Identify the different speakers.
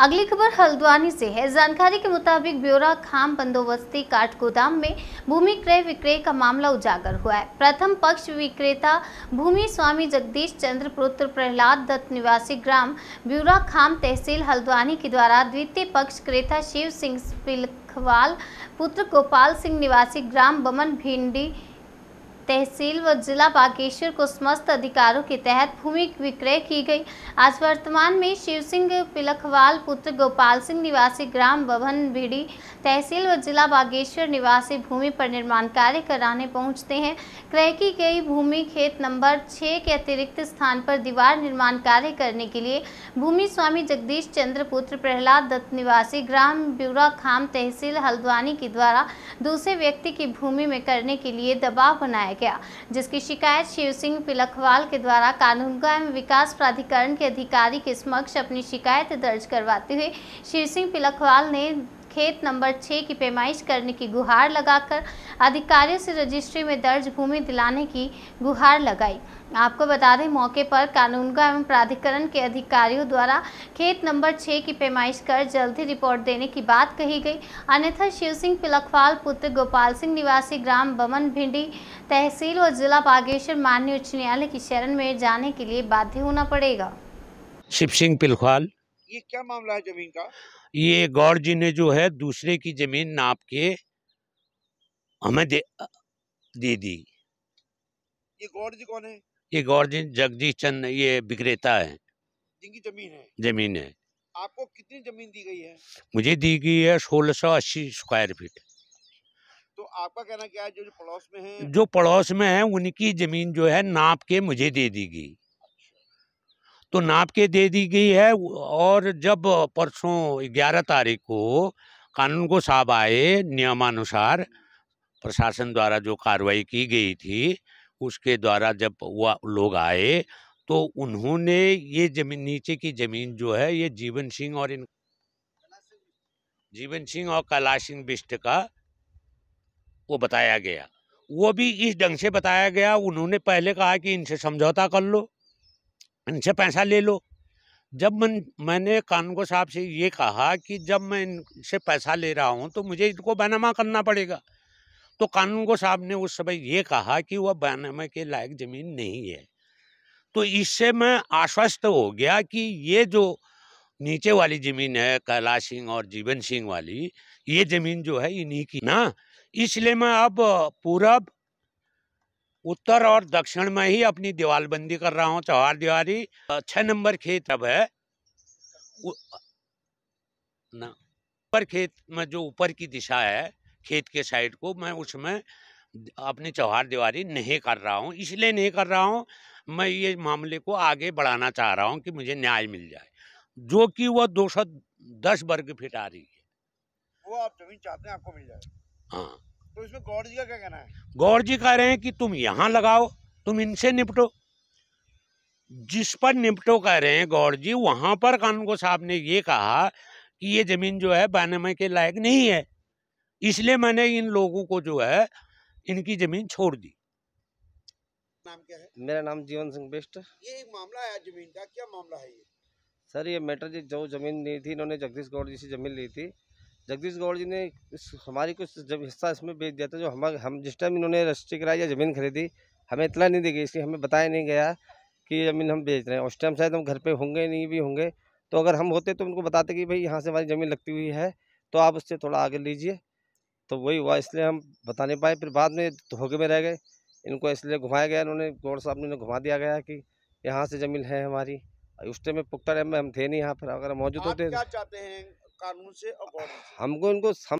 Speaker 1: अगली खबर हल्द्वानी से है जानकारी के मुताबिक ब्योरा खाम बंदोबस्ती काठ गोदाम में भूमि क्रय विक्रय का मामला उजागर हुआ है प्रथम पक्ष विक्रेता भूमि स्वामी जगदीश चंद्र पुत्र प्रहलाद दत्त निवासी ग्राम ब्यूरा खाम तहसील हल्द्वानी के द्वारा द्वितीय पक्ष क्रेता शिव सिंह पिलखवाल पुत्र गोपाल सिंह निवासी ग्राम बमन भिंडी तहसील व जिला बागेश्वर को समस्त अधिकारों के तहत भूमि विक्रय की गई आज वर्तमान में शिव सिंह पिलखवाल पुत्र गोपाल सिंह निवासी ग्राम बभन भिड़ी तहसील व जिला बागेश्वर निवासी भूमि पर निर्माण कार्य कराने पहुंचते हैं क्रय की गई भूमि खेत नंबर छः के अतिरिक्त स्थान पर दीवार निर्माण कार्य करने के लिए भूमि स्वामी जगदीश चंद्र पुत्र प्रहलाद दत्त निवासी ग्राम ब्यूरा खाम तहसील हल्द्वानी के द्वारा दूसरे व्यक्ति की भूमि में करने के लिए दबाव बनाया गया जिसकी शिकायत शिव सिंह पिलखवाल के द्वारा कानूनगा विकास प्राधिकरण के अधिकारी के समक्ष अपनी शिकायत दर्ज करवाते हुए शिव सिंह पिलखवाल ने खेत नंबर छः की पेमाइश करने की गुहार लगाकर अधिकारियों से रजिस्ट्री में दर्ज भूमि दिलाने की गुहार लगाई आपको बता दें मौके पर कानूनगो एवं प्राधिकरण के अधिकारियों द्वारा खेत नंबर छः की पेमाइश कर जल्द ही रिपोर्ट देने की बात कही गई अन्यथा शिव सिंह पिलखवाल पुत्र गोपाल सिंह निवासी ग्राम बमन भिंडी तहसील व जिला बागेश्वर मान्य उच्च न्यायालय की शरण में जाने के लिए बाध्य होना पड़ेगा
Speaker 2: शिव सिंह पिलखवाल ये क्या मामला है जमीन का ये गौर जी ने जो है दूसरे की जमीन नाप के हमें दे दे दी
Speaker 3: ये गौर जी कौन है
Speaker 2: ये गौर जी जगदीश चंद ये विक्रेता है जिनकी जमीन है जमीन है
Speaker 3: आपको कितनी जमीन दी गई है
Speaker 2: मुझे दी गई है सोलह सौ अस्सी स्क्वायर फीट
Speaker 3: तो आपका कहना क्या है जो पड़ोस में है
Speaker 2: जो पड़ोस में है उनकी जमीन जो है नाप के मुझे दे दी गई तो नाप के दे दी गई है और जब परसों ग्यारह तारीख को कानून को साहब आए नियमानुसार प्रशासन द्वारा जो कार्रवाई की गई थी उसके द्वारा जब वह लोग आए तो उन्होंने ये जमीन नीचे की ज़मीन जो है ये जीवन सिंह और इन जीवन सिंह और कैलाश सिंह बिष्ट का वो बताया गया वो भी इस ढंग से बताया गया उन्होंने पहले कहा कि इनसे समझौता कर लो इनसे पैसा ले लो जब मन मैंने कानगो साहब से ये कहा कि जब मैं इनसे पैसा ले रहा हूँ तो मुझे इनको बैनामा करना पड़ेगा तो कानगो साहब ने उस समय ये कहा कि वह बैनामे के लायक ज़मीन नहीं है तो इससे मैं आश्वस्त हो गया कि ये जो नीचे वाली ज़मीन है कैलाश सिंह और जीवन सिंह वाली ये ज़मीन जो है इन्हीं की ना इसलिए मैं अब पूरब उत्तर और दक्षिण में ही अपनी दीवालबंदी कर रहा हूँ चौहार दीवारी छः नंबर खेत अब है ना ऊपर खेत में जो ऊपर की दिशा है खेत के साइड को मैं उसमें अपनी चौहार दीवारी नहीं कर रहा हूँ इसलिए नहीं कर रहा हूँ मैं ये मामले को आगे बढ़ाना चाह रहा हूँ कि मुझे न्याय मिल जाए जो कि वह दस वर्ग फिट आ रही है वो आप जमीन चाहते हैं आपको मिल जाए हाँ तो इसमें गौर जी का क्या कहना है गौर जी कह रहे हैं कि तुम यहाँ लगाओ तुम इनसे निपटो जिस पर निपटो कह रहे हैं गौर जी वहां पर कानून साहब ने ये कहा कि ये ज़मीन जो है बानमय के लायक नहीं है इसलिए मैंने
Speaker 3: इन लोगों को जो है इनकी ज़मीन छोड़ दी नाम क्या है मेरा नाम जीवन सिंह बिस्ट ये एक मामला है ज़मीन का क्या मामला है ये सर ये मैटर जी जो ज़मीन ली थी इन्होंने जगदीश गौर जी से ज़मीन ली थी जगदीश गौड़ जी ने इस हमारी कुछ जब हिस्सा इसमें बेच दिया था जो हम हम जिस टाइम इन्होंने रजिस्ट्री कराई या ज़मीन खरीदी हमें इतना नहीं दी गई इसलिए हमें बताया नहीं गया कि ज़मीन हम बेच रहे हैं उस टाइम शायद हम घर पे होंगे नहीं भी होंगे तो अगर हम होते तो उनको बताते कि भाई यहाँ से हमारी ज़मीन लगती हुई है तो आप उससे थोड़ा आगे लीजिए तो वही हुआ इसलिए हम बता नहीं पाए फिर बाद में धोखे में रह गए इनको इसलिए घुमाया गया इन्होंने गौड़ साहब ने उन्हें घुमा दिया गया कि यहाँ से ज़मीन है हमारी उस टाइम में पुख्ता टाइम में हम थे नहीं यहाँ पर अगर मौजूद होते क्या
Speaker 2: चाहते हैं कानून से और
Speaker 3: हमको इनको सम...